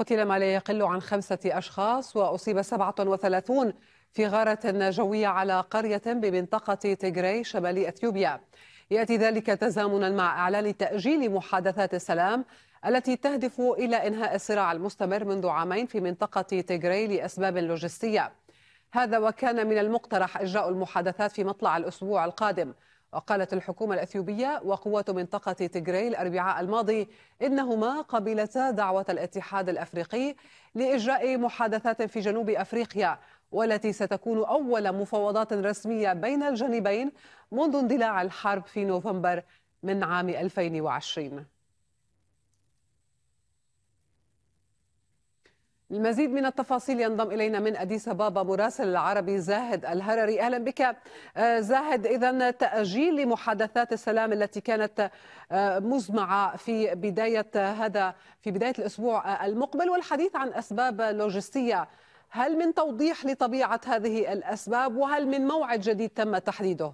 قتل ما لا يقل عن خمسة أشخاص وأصيب 37 في غارة جوية على قرية بمنطقة تيغراي شمال أثيوبيا يأتي ذلك تزامنا مع إعلان تأجيل محادثات السلام التي تهدف إلى إنهاء الصراع المستمر منذ عامين في منطقة تيغراي لأسباب لوجستية هذا وكان من المقترح إجراء المحادثات في مطلع الأسبوع القادم وقالت الحكومة الأثيوبية وقوات منطقة تيغراي الأربعاء الماضي إنهما قبلتا دعوة الاتحاد الأفريقي لإجراء محادثات في جنوب أفريقيا والتي ستكون أول مفاوضات رسمية بين الجانبين منذ اندلاع الحرب في نوفمبر من عام 2020 المزيد من التفاصيل ينضم الينا من اديس ابابا مراسل العربي زاهد الهرري اهلا بك آه، زاهد اذا تاجيل لمحادثات السلام التي كانت آه، مزمعه في بدايه هذا في بدايه الاسبوع المقبل والحديث عن اسباب لوجستيه هل من توضيح لطبيعه هذه الاسباب وهل من موعد جديد تم تحديده؟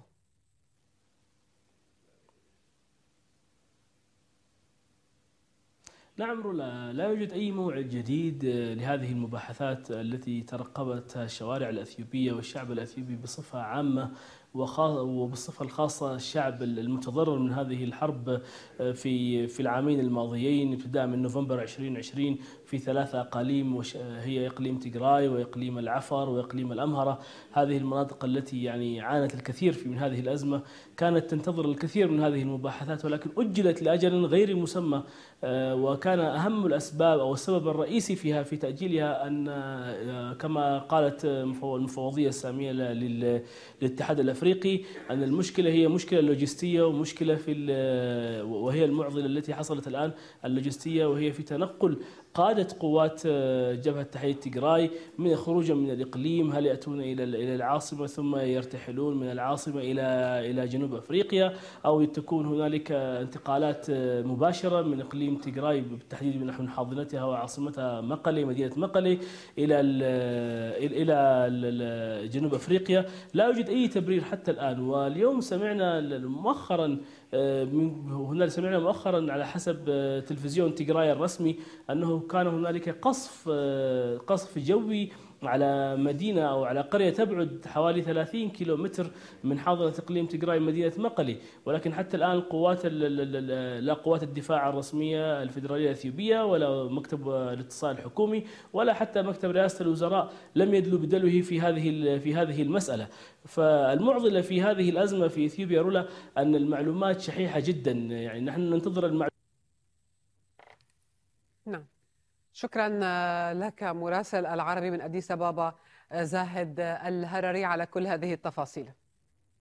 نعم رولا لا يوجد أي موعد جديد آه، لهذه المباحثات التي ترقبتها الشوارع الأثيوبية والشعب الأثيوبي بصفة عامة وبالصفة الخاصة الشعب المتضرر من هذه الحرب آه، في في العامين الماضيين ابتداء من نوفمبر 2020 في ثلاثة أقاليم هي إقليم تجراي وإقليم العفر وإقليم الأمهرة هذه المناطق التي يعني عانت الكثير في من هذه الأزمة كانت تنتظر الكثير من هذه المباحثات ولكن أجلت لأجل غير مسمى آه، وكان أهم الأسباب أو السبب الرئيسي فيها في تأجيلها أن آه، كما قالت المفوضية السامية للاتحاد الأفريقي الافريقي ان المشكله هي مشكله لوجستيه ومشكله في وهي المعضله التي حصلت الان اللوجستيه وهي في تنقل قادة قوات آه، جبهة تحرير تجراي من خروجا من الإقليم هل يأتون إلى إلى العاصمة ثم يرتحلون من العاصمة إلى إلى جنوب أفريقيا أو تكون هنالك انتقالات آه، مباشرة من إقليم تجراي بالتحديد من حاضنتها وعاصمتها مقلي مدينة مقلي إلى إلى جنوب أفريقيا لا يوجد أي تبرير حتى الآن واليوم سمعنا مؤخرا آه، هنا سمعنا مؤخرا على حسب آه، تلفزيون تجراي الرسمي أنه كان هنالك قصف آه، قصف جوي على مدينة أو على قرية تبعد حوالي 30 كيلومتر من حاضنة إقليم تجراي مدينة مقلي ولكن حتى الآن قوات لا قوات الدفاع الرسمية الفدراليه الأثيوبية ولا مكتب الاتصال الحكومي ولا حتى مكتب رئاسة الوزراء لم يدلوا بدلوه في هذه في هذه المسألة فالمعضلة في هذه الأزمة في إثيوبيا رولا أن المعلومات معلومات شحيحه جدا يعني نحن ننتظر المعلومات نعم شكرا لك مراسل العربي من اديس ابابا زاهد الهرري على كل هذه التفاصيل